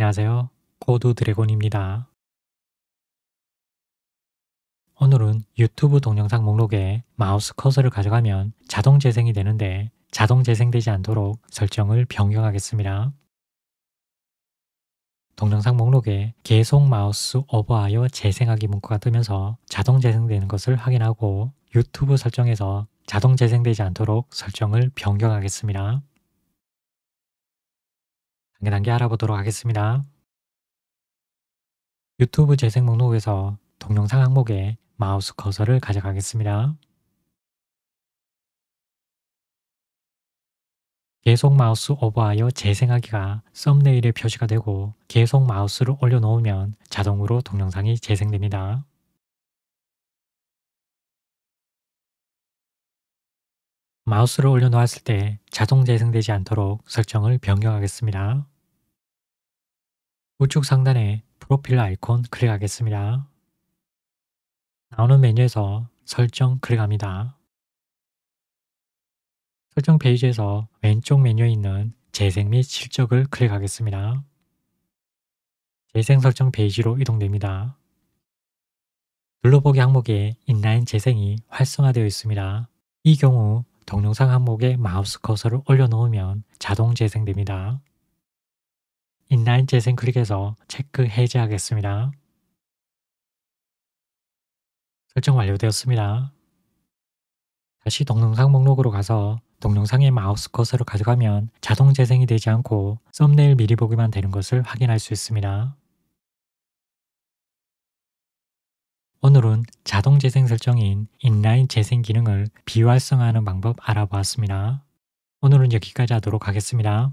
안녕하세요. 고드 드래곤입니다. 오늘은 유튜브 동영상 목록에 마우스 커서를 가져가면 자동 재생이 되는데 자동 재생되지 않도록 설정을 변경하겠습니다. 동영상 목록에 계속 마우스 오버하여 재생하기 문구가 뜨면서 자동 재생되는 것을 확인하고 유튜브 설정에서 자동 재생되지 않도록 설정을 변경하겠습니다. 한연한게 알아보도록 하겠습니다. 유튜브 재생 목록에서 동영상 항목에 마우스 커서를 가져가겠습니다. 계속 마우스 오버하여 재생하기가 썸네일에 표시가 되고 계속 마우스를 올려놓으면 자동으로 동영상이 재생됩니다. 마우스를 올려놓았을 때 자동 재생되지 않도록 설정을 변경하겠습니다. 우측 상단에 프로필 아이콘 클릭하겠습니다. 나오는 메뉴에서 설정 클릭합니다. 설정 페이지에서 왼쪽 메뉴에 있는 재생 및 실적을 클릭하겠습니다. 재생 설정 페이지로 이동됩니다. 눌러보기 항목에 인라인 재생이 활성화되어 있습니다. 이 경우 동영상 항목에 마우스 커서를 올려놓으면 자동 재생됩니다. 인라인 재생 클릭해서 체크 해제하겠습니다. 설정 완료되었습니다. 다시 동영상 목록으로 가서 동영상에 마우스 커서를 가져가면 자동 재생이 되지 않고 썸네일 미리 보기만 되는 것을 확인할 수 있습니다. 오늘은 자동 재생 설정인 인라인 재생 기능을 비활성화하는 방법 알아보았습니다. 오늘은 여기까지 하도록 하겠습니다.